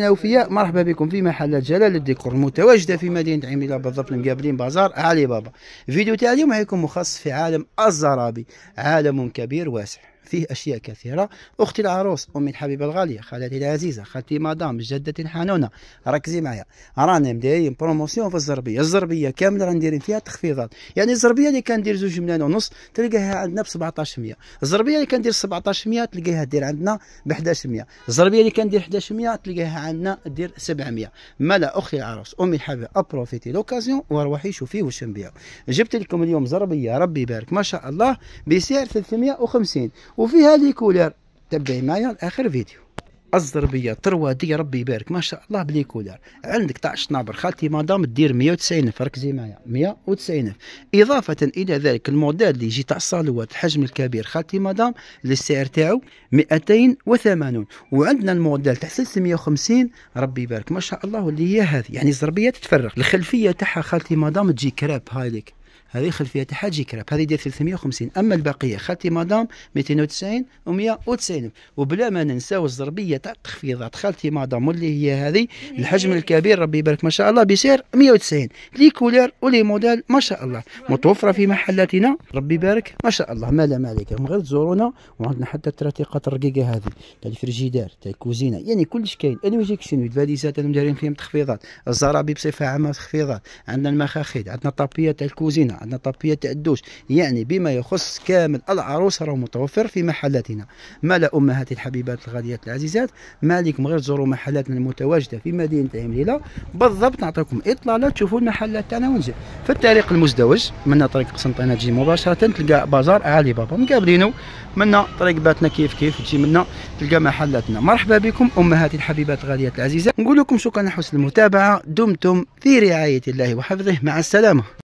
أوفياء مرحبا بكم في محلة جلال الديكور المتواجدة في مدينة عميلة بالضبط مقابلين بازار علي بابا فيديو تاع اليوم هيكون مخصص في عالم الزرابي عالم كبير واسع فيه أشياء كثيرة أختي العروس أمي الحبيبة الغالية خالتي العزيزة خالتي مدام جدتي الحنونة ركزي معايا رانا مدايرين بروموسيون في الزربية الزربية كاملة رانا فيها تخفيضات يعني الزربية اللي كندير زوج ملايين ونص تلقاها عندنا ب 1700 الزربية اللي كندير 1700 تلقاها دير عندنا ب 1100 الزربية اللي كندير 1100 تلقاها عندنا دير 700 مالا أختي العروس أمي الحبيبة أبروفيتي لوكازيون وروحي شوفي واش نبيعو جبت لكم اليوم زربية ربي يبارك ما شاء الله بسعر 350 وفيها لي كولر تبعي معايا لاخر فيديو الزربيه ترواديه ربي يبارك ما شاء الله بلي كولر عندك تاع الشنابر خالتي مدام دير 190 الف ركزي معايا 190 الف اضافه الى ذلك الموديل اللي يجي تاع الصالوات الحجم الكبير خالتي مدام السعر تاعو 280 وعندنا الموديل تاع 350 ربي يبارك ما شاء الله اللي هي هذه يعني الزربيه تتفرغ الخلفيه تاعها خالتي مدام تجي كراب هايليك هذه تحت حاجي كراب هذه ديال 350 اما البقيه خالتي مدام 290 و190 وبلا ما ننساو الزربيه تاع التخفيضات خالتي مدام واللي هي هذه الحجم الكبير ربي يبارك ما شاء الله بسعر 190 لي كولير ولي موديل ما شاء الله متوفره في محلاتنا ربي يبارك ما شاء الله ما لا مالك غير تزورونا وعندنا حتى التراتيقات الرقيقه هذه تاع الفريجيدار تاع الكوزينه يعني كلش كاين الويجيكسيون الفاليزات دايرين فيهم تخفيضات الزرابي بصفه عامه تخفيضات عندنا المخاخيد عندنا الطابيه تاع الكوزينه عندنا طابية تاع الدوش يعني بما يخص كامل العروس راه متوفر في محلاتنا ما لا امهات الحبيبات الغاليات العزيزات مالكم غير تزوروا محلاتنا المتواجده في مدينه عمليله بالضبط نعطيكم اطلاله تشوفوا المحلات تاعنا ونجي في الطريق المزدوج من طريق قسنطينه تجي مباشره تلقى بازار علي بابا مقابلينو من طريق باتنا كيف كيف تجي منا تلقى محلاتنا مرحبا بكم امهاتي الحبيبات الغاليات العزيزات نقول لكم شكرا حسن المتابعه دمتم في رعايه الله وحفظه مع السلامه